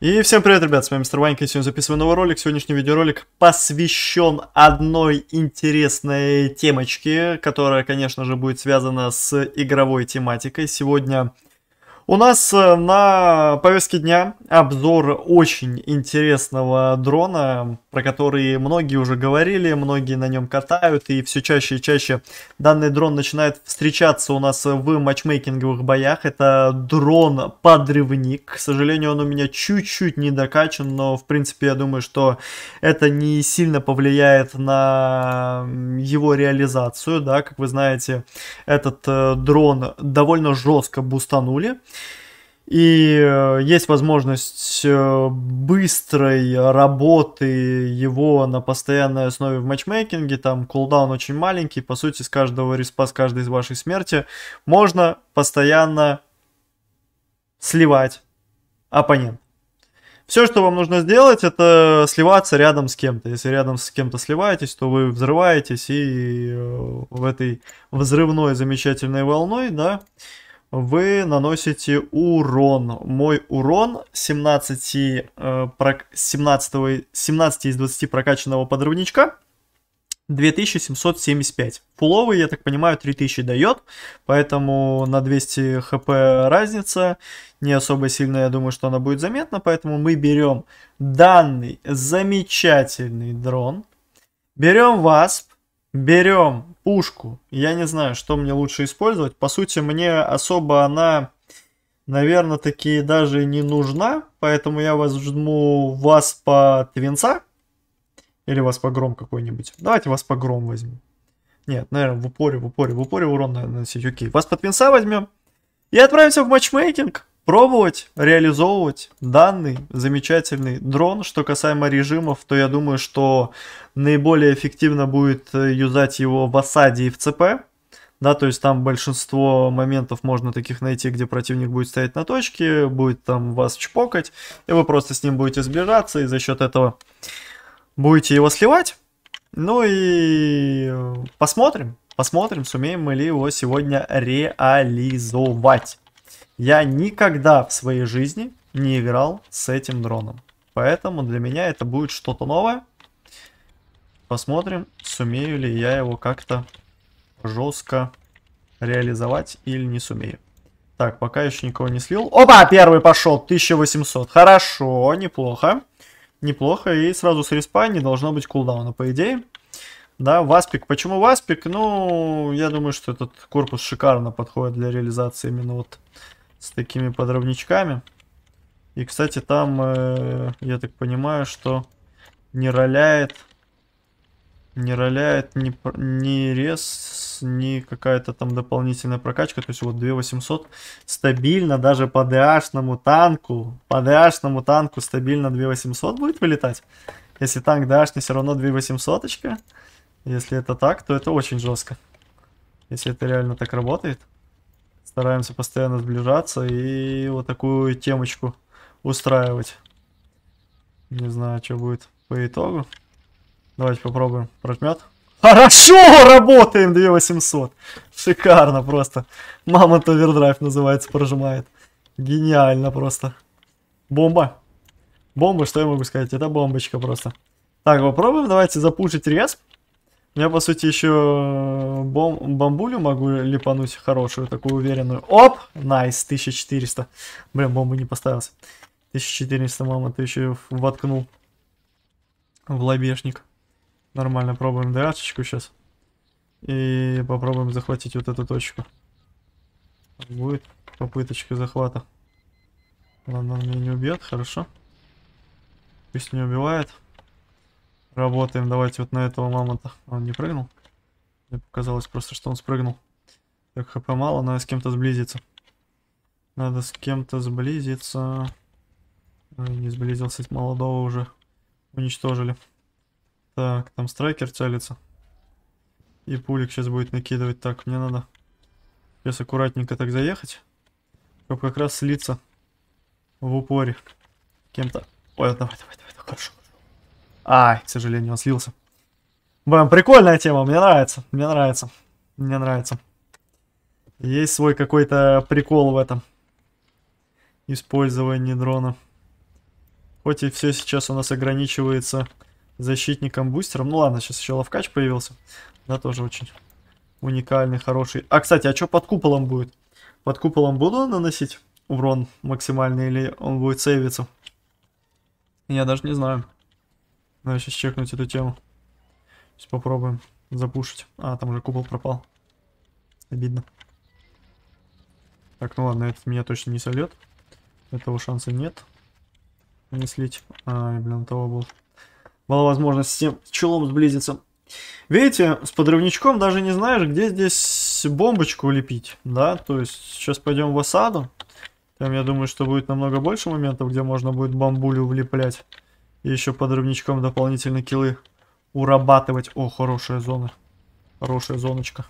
И всем привет, ребят, с вами Мистер Ванька, и сегодня записываю новый ролик. Сегодняшний видеоролик посвящен одной интересной темочке, которая, конечно же, будет связана с игровой тематикой. Сегодня у нас э, на повестке дня обзор очень интересного дрона, про который многие уже говорили, многие на нем катают, и все чаще и чаще данный дрон начинает встречаться у нас в матчмейкинговых боях. Это дрон-подрывник. К сожалению, он у меня чуть-чуть не но в принципе я думаю, что это не сильно повлияет на его реализацию. Да, как вы знаете, этот э, дрон довольно жестко бустанули. И э, есть возможность э, быстрой работы его на постоянной основе в матчмейкинге. Там кулдаун очень маленький. По сути, с каждого респа, с каждой из вашей смерти можно постоянно сливать оппонент. Все, что вам нужно сделать, это сливаться рядом с кем-то. Если рядом с кем-то сливаетесь, то вы взрываетесь и э, в этой взрывной замечательной волной, да, вы наносите урон. Мой урон 17, 17, 17 из 20 прокачанного подрывничка. 2775. Фуловый, я так понимаю, 3000 дает, поэтому на 200 хп разница не особо сильная, я думаю, что она будет заметна, поэтому мы берем данный замечательный дрон, берем вас, Берем пушку. Я не знаю, что мне лучше использовать. По сути, мне особо она, наверное, таки даже не нужна. Поэтому я возьму вас по твинца. Или вас по гром какой-нибудь. Давайте вас по гром возьму. Нет, наверное, в упоре, в упоре, в упоре урон наносить. Окей. Вас по пинца возьмем. И отправимся в матчмейкинг пробовать реализовывать данный замечательный дрон. Что касаемо режимов, то я думаю, что наиболее эффективно будет э, юзать его в осаде и в ЦП. Да, то есть там большинство моментов можно таких найти, где противник будет стоять на точке, будет там вас чпокать, и вы просто с ним будете сближаться, и за счет этого будете его сливать. Ну и посмотрим, посмотрим, сумеем мы ли его сегодня реализовать. Я никогда в своей жизни не играл с этим дроном. Поэтому для меня это будет что-то новое. Посмотрим, сумею ли я его как-то жестко реализовать или не сумею. Так, пока еще никого не слил. Опа, первый пошел, 1800. Хорошо, неплохо. Неплохо, и сразу с респа не должно быть кулдауна, по идее. Да, Васпик. Почему Васпик? Ну, я думаю, что этот корпус шикарно подходит для реализации именно вот с такими подробничками. И, кстати, там, э, я так понимаю, что не роляет, не роляет ни, ни рез, ни какая-то там дополнительная прокачка. То есть вот 2800 стабильно даже по ДАшному танку, по ДАшному танку стабильно 2800 будет вылетать. Если танк ДАшный, все равно 2800. -очка. Если это так, то это очень жестко. Если это реально так работает. Стараемся постоянно сближаться и вот такую темочку устраивать. Не знаю, что будет по итогу. Давайте попробуем. Прожмет. Хорошо, работаем, 2800. Шикарно просто. Мамонт овердрайв называется, прожимает. Гениально просто. Бомба. Бомба, что я могу сказать? Это бомбочка просто. Так, попробуем, давайте запушить респ. Я, по сути, еще э, бом бамбулю могу липануть хорошую, такую уверенную. Оп! Найс, 1400. Блин, бомбы не поставился. 1400, мама, ты еще воткнул в лобешник. Нормально, пробуем дырашечку сейчас. И попробуем захватить вот эту точку. Будет попыточка захвата. Ладно, он меня не убьет, хорошо. Пусть не убивает. Работаем. Давайте вот на этого мамонта. Он не прыгнул? Мне показалось просто, что он спрыгнул. Так, хп мало, надо с кем-то сблизиться. Надо с кем-то сблизиться. Ой, не сблизился, молодого уже уничтожили. Так, там страйкер целится. И пулик сейчас будет накидывать. Так, мне надо сейчас аккуратненько так заехать, чтобы как раз слиться в упоре кем-то. Ой, давай, давай, давай, хорошо. Ай, к сожалению, он слился. Блин, прикольная тема, мне нравится, мне нравится, мне нравится. Есть свой какой-то прикол в этом. Использование дрона. Хоть и все сейчас у нас ограничивается защитником-бустером. Ну ладно, сейчас еще ловкач появился. Да, тоже очень уникальный, хороший. А, кстати, а что под куполом будет? Под куполом буду наносить урон максимальный или он будет сейвиться? Я даже не знаю. Надо сейчас чекнуть эту тему. Сейчас попробуем запушить. А, там уже купол пропал. Обидно. Так, ну ладно, этот меня точно не сольет. Этого шанса нет. Не слить. А, блин, того был. Была возможность всем челом сблизиться. Видите, с подрывничком даже не знаешь, где здесь бомбочку лепить, да? То есть сейчас пойдем в осаду. Там, я думаю, что будет намного больше моментов, где можно будет бамбулю влеплять. И еще подрывничком дополнительно килы урабатывать. О, хорошая зона. Хорошая зоночка.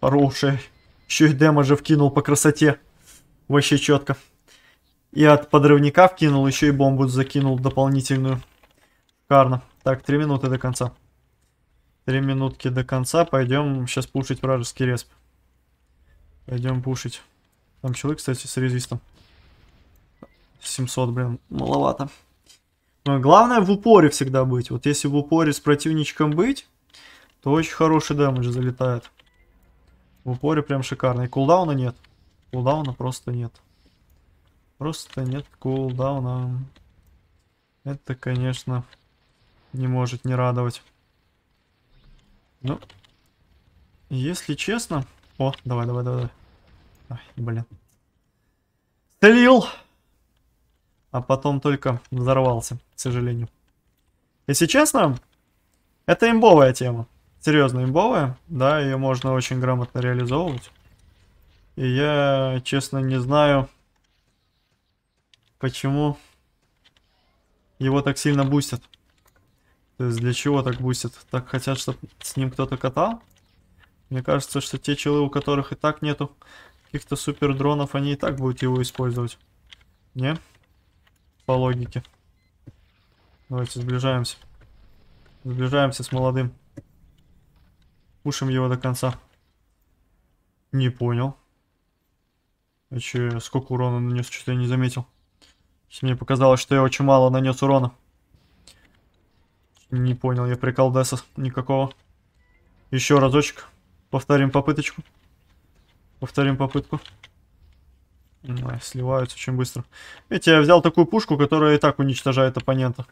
Хорошая. Еще и же вкинул по красоте. Вообще четко. И от подрывника вкинул, еще и бомбу закинул дополнительную. Шикарно. Так, три минуты до конца. Три минутки до конца. Пойдем сейчас пушить вражеский респ. Пойдем пушить. Там человек, кстати, с резистом. 700, блин, маловато главное в упоре всегда быть. Вот если в упоре с противничком быть, то очень хороший дэмэдж залетает. В упоре прям шикарный. Кулдауна нет. Кулдауна просто нет. Просто нет кулдауна. Это, конечно, не может не радовать. Ну, если честно... О, давай, давай, давай. Ай, блин. Стрелил! А потом только взорвался сожалению. Если честно, это имбовая тема. Серьезно, имбовая. Да, ее можно очень грамотно реализовывать. И я, честно, не знаю, почему его так сильно бустят. То есть для чего так бустят? Так хотят, чтобы с ним кто-то катал? Мне кажется, что те челы, у которых и так нету каких-то супер дронов, они и так будут его использовать. Не? По логике. Давайте сближаемся. Сближаемся с молодым. Пушим его до конца. Не понял. А че, сколько урона нанес, что-то я не заметил. Мне показалось, что я очень мало нанес урона. Не понял, я приколдеса никакого. Еще разочек. Повторим попыточку. Повторим попытку. Ой, сливаются очень быстро. Видите, я взял такую пушку, которая и так уничтожает оппонента.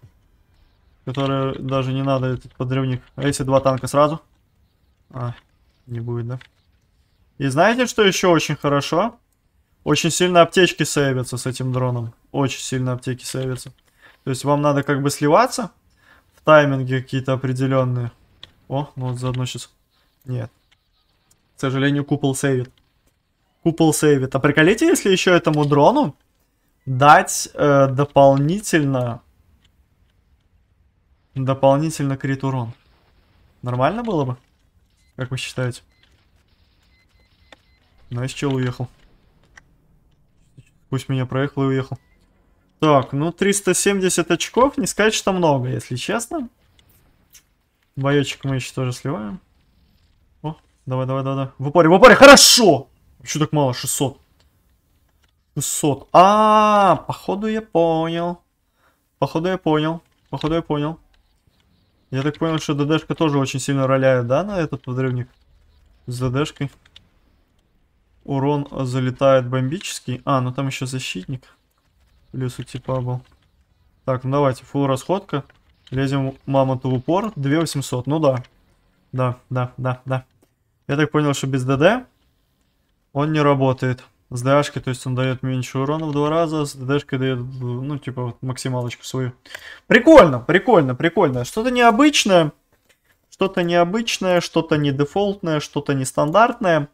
Которые даже не надо этот подрывник. А если два танка сразу? А, не будет, да? И знаете, что еще очень хорошо? Очень сильно аптечки сейвятся с этим дроном. Очень сильно аптеки сейвятся. То есть вам надо как бы сливаться в тайминге какие-то определенные. О, ну вот заодно сейчас... Нет. К сожалению, купол сейвит. Купол сейвит. А приколите, если еще этому дрону дать э, дополнительно Дополнительно крит урон. Нормально было бы? Как вы считаете? ну Найс, чего уехал. Пусть меня проехал и уехал. Так, ну 370 очков, не сказать, что много, если честно. Боечек мы еще тоже сливаем. О, давай, давай, давай, давай. В упоре, в упоре, хорошо! Что так мало, 600. 600. А, -а, а, походу я понял. Походу я понял. Походу я понял. Я так понял, что ДДшка тоже очень сильно роляет, да, на этот подрывник? С ДДшкой. Урон залетает бомбический. А, ну там еще защитник. Плюс у типа был. Так, ну давайте, фул расходка. Лезем мамонту в упор. 2800, ну да. Да, да, да, да. Я так понял, что без ДД он не работает. С ДАшки, то есть он дает меньше урона в два раза, с ДДшкой дает, ну, типа, вот максималочку свою. Прикольно, прикольно, прикольно. Что-то необычное, что-то необычное, что-то не дефолтное, что-то нестандартное.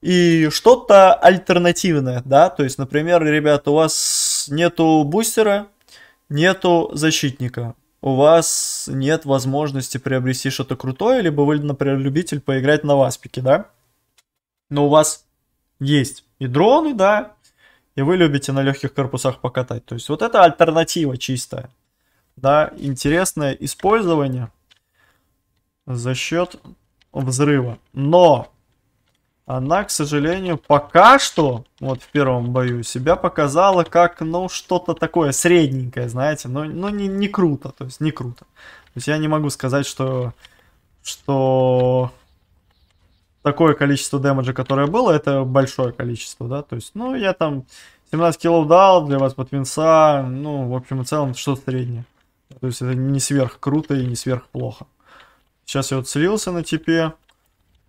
И что-то альтернативное, да, то есть, например, ребят, у вас нету бустера, нету защитника, у вас нет возможности приобрести что-то крутое, либо вы, например, любитель поиграть на васпике, да? Но у вас есть и дроны, да, и вы любите на легких корпусах покатать. То есть вот это альтернатива чистая, да, интересное использование за счет взрыва. Но она, к сожалению, пока что, вот в первом бою, себя показала как, ну, что-то такое средненькое, знаете, но, ну, ну, не, не круто, то есть не круто. То есть я не могу сказать, что, что такое количество дэмэджа, которое было, это большое количество, да, то есть, ну, я там 17 килов дал для вас под винса, ну, в общем и целом, что среднее. То есть, это не сверх круто и не сверх плохо. Сейчас я вот слился на типе,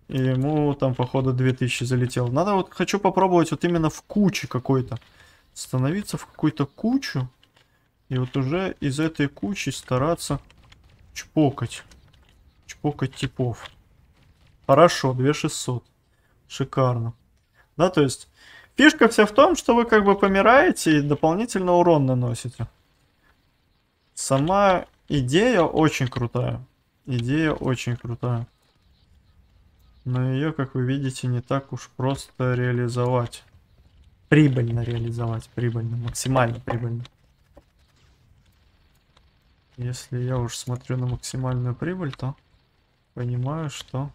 и ему там, походу, 2000 залетел. Надо вот, хочу попробовать вот именно в куче какой-то. Становиться в какую-то кучу, и вот уже из этой кучи стараться чпокать. Чпокать типов. Хорошо, 2600. Шикарно. Да, то есть фишка вся в том, что вы как бы помираете и дополнительно урон наносите. Сама идея очень крутая. Идея очень крутая. Но ее, как вы видите, не так уж просто реализовать. Прибыльно реализовать, прибыльно, максимально прибыльно. Если я уж смотрю на максимальную прибыль, то понимаю, что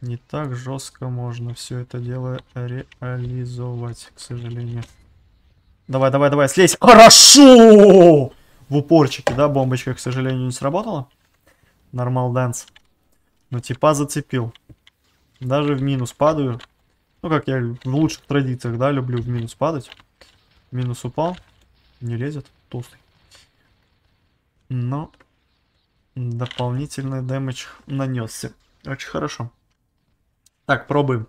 не так жестко можно все это дело реализовать, к сожалению. Давай, давай, давай, слезь. Хорошо! В упорчике, да, бомбочка, к сожалению, не сработала. Нормал данс. Но ну, типа зацепил. Даже в минус падаю. Ну, как я в лучших традициях, да, люблю в минус падать. Минус упал. Не лезет. Толстый. Но дополнительный дэмэдж нанесся. Очень хорошо. Так, пробуем.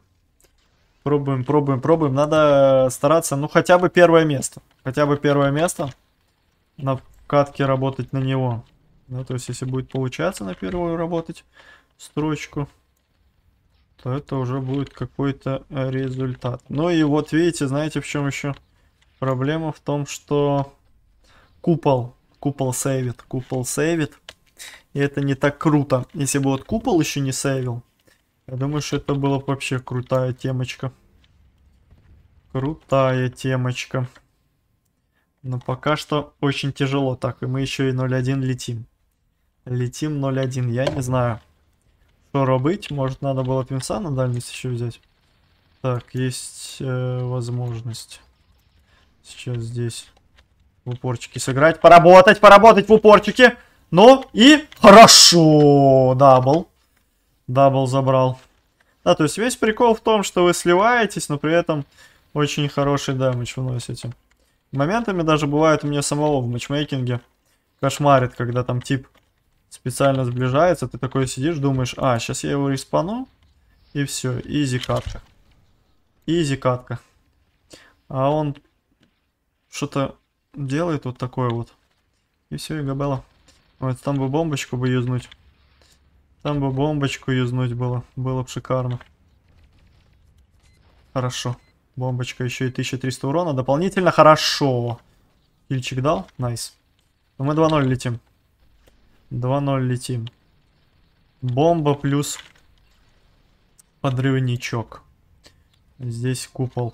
Пробуем, пробуем, пробуем. Надо стараться, ну, хотя бы первое место. Хотя бы первое место. На катке работать на него. Да, то есть, если будет получаться на первую работать строчку, то это уже будет какой-то результат. Ну и вот видите, знаете, в чем еще проблема? В том, что купол, купол сейвит, купол сейвит. И это не так круто. Если бы вот купол еще не сейвил, я думаю, что это была вообще крутая темочка. Крутая темочка. Но пока что очень тяжело. Так, и мы еще и 0-1 летим. Летим 0-1. Я не знаю, что робить. Может, надо было пинса на дальность еще взять. Так, есть э, возможность. Сейчас здесь в упорчике сыграть. Поработать, поработать в упорчике. Ну и хорошо. Дабл дабл забрал. Да, то есть весь прикол в том, что вы сливаетесь, но при этом очень хороший дамыч вносите. Моментами даже бывает у меня самого в матчмейкинге кошмарит, когда там тип специально сближается, ты такой сидишь, думаешь, а, сейчас я его респану, и все, изи катка. Изи катка. А он что-то делает вот такое вот. И все, и габела. Вот, там бы бомбочку бы юзнуть. Там бы бомбочку юзнуть было. Было бы шикарно. Хорошо. Бомбочка еще и 1300 урона. Дополнительно хорошо. Кильчик дал? Найс. Но ну, мы 2-0 летим. 2-0 летим. Бомба плюс подрывничок. Здесь купол.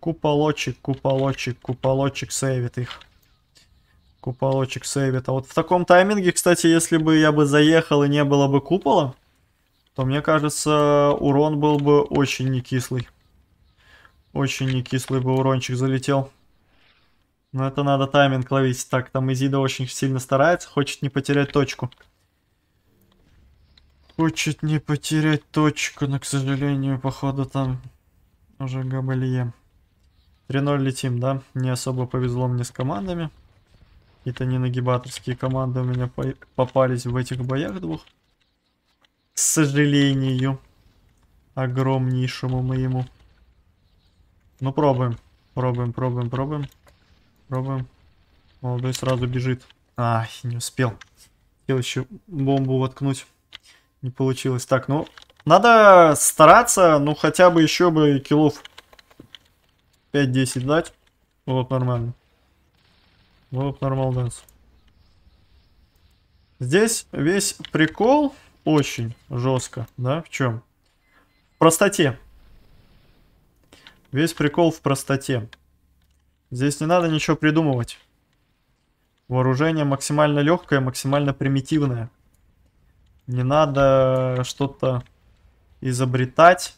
Куполочек, куполочек, куполочек сейвит их. Куполочек сейвит. А вот в таком тайминге, кстати, если бы я бы заехал и не было бы купола, то мне кажется, урон был бы очень не кислый. Очень не кислый бы урончик залетел. Но это надо тайминг ловить. Так, там Изида очень сильно старается, хочет не потерять точку. Хочет не потерять точку, но, к сожалению, походу там уже Габалье. 3-0 летим, да? Не особо повезло мне с командами. Какие-то ненагибаторские команды у меня попались в этих боях двух. К сожалению. Огромнейшему моему. Ну, пробуем. Пробуем, пробуем, пробуем. Пробуем. Молодой сразу бежит. Ай, не успел. Хотел еще бомбу воткнуть. Не получилось. Так, ну, надо стараться, ну, хотя бы еще бы киллов 5-10 дать. Вот, нормально. Вот нормал дэнс. Здесь весь прикол очень жестко, да, в чем? В простоте. Весь прикол в простоте. Здесь не надо ничего придумывать. Вооружение максимально легкое, максимально примитивное. Не надо что-то изобретать.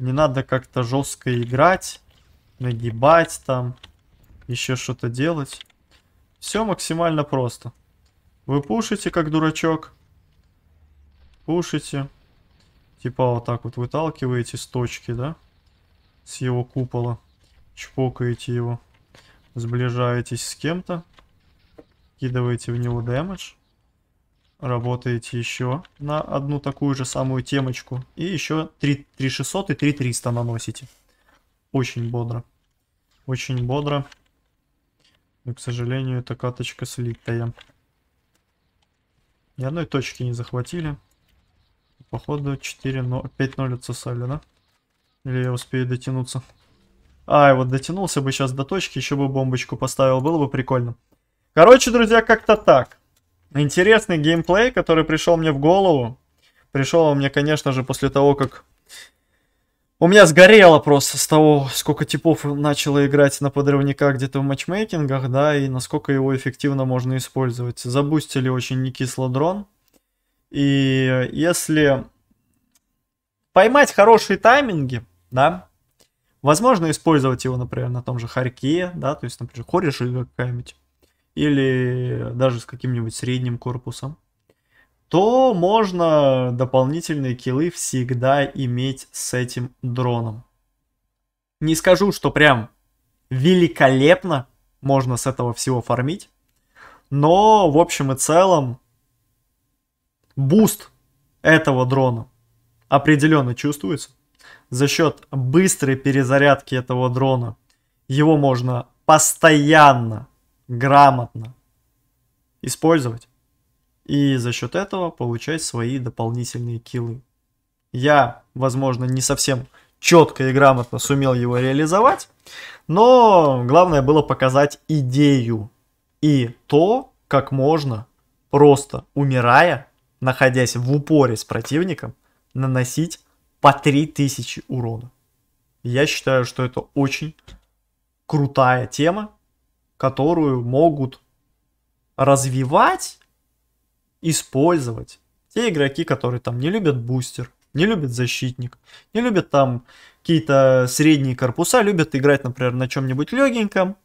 Не надо как-то жестко играть, нагибать там, еще что-то делать. Все максимально просто. Вы пушите, как дурачок. Пушите. Типа вот так вот выталкиваете с точки, да? С его купола. Чпокаете его. Сближаетесь с кем-то. Кидываете в него дэмэдж. Работаете еще на одну такую же самую темочку. И еще 3, 3600 и 3300 наносите. Очень бодро. Очень бодро. Но, ну, к сожалению, эта каточка слитая. Ни одной точки не захватили. Походу 5-0 отсосали, да? Или я успею дотянуться? Ай, вот дотянулся бы сейчас до точки, еще бы бомбочку поставил, было бы прикольно. Короче, друзья, как-то так. Интересный геймплей, который пришел мне в голову. Пришел он мне, конечно же, после того, как у меня сгорело просто с того, сколько типов начало играть на подрывника где-то в матчмейкингах, да, и насколько его эффективно можно использовать. Забустили очень не дрон. И если поймать хорошие тайминги, да, возможно использовать его, например, на том же Харьке, да, то есть, например, Хоришига какая-нибудь, или даже с каким-нибудь средним корпусом то можно дополнительные киллы всегда иметь с этим дроном. Не скажу, что прям великолепно можно с этого всего фармить, но в общем и целом буст этого дрона определенно чувствуется. За счет быстрой перезарядки этого дрона его можно постоянно, грамотно использовать и за счет этого получать свои дополнительные килы. Я, возможно, не совсем четко и грамотно сумел его реализовать, но главное было показать идею и то, как можно, просто умирая, находясь в упоре с противником, наносить по 3000 урона. Я считаю, что это очень крутая тема, которую могут развивать использовать те игроки, которые там не любят бустер, не любят защитник, не любят там какие-то средние корпуса, любят играть, например, на чем-нибудь легеньком,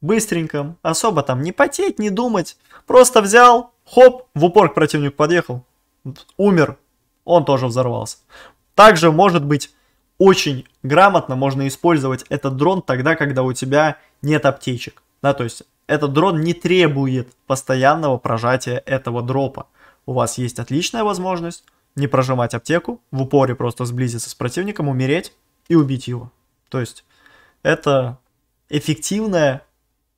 быстреньком, особо там не потеть, не думать. Просто взял, хоп, в упор к противнику подъехал, умер, он тоже взорвался. Также, может быть, очень грамотно можно использовать этот дрон тогда, когда у тебя нет аптечек. Да, то есть этот дрон не требует постоянного прожатия этого дропа. У вас есть отличная возможность не прожимать аптеку, в упоре просто сблизиться с противником, умереть и убить его. То есть это эффективная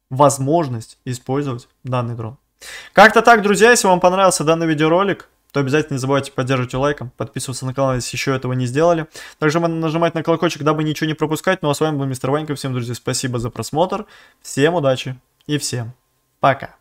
возможность использовать данный дрон. Как-то так, друзья, если вам понравился данный видеоролик, то обязательно не забывайте поддерживать ее лайком, подписываться на канал, если еще этого не сделали. Также нажимать на колокольчик, дабы ничего не пропускать. Ну а с вами был мистер Ванька. Всем, друзья, спасибо за просмотр. Всем удачи и всем пока.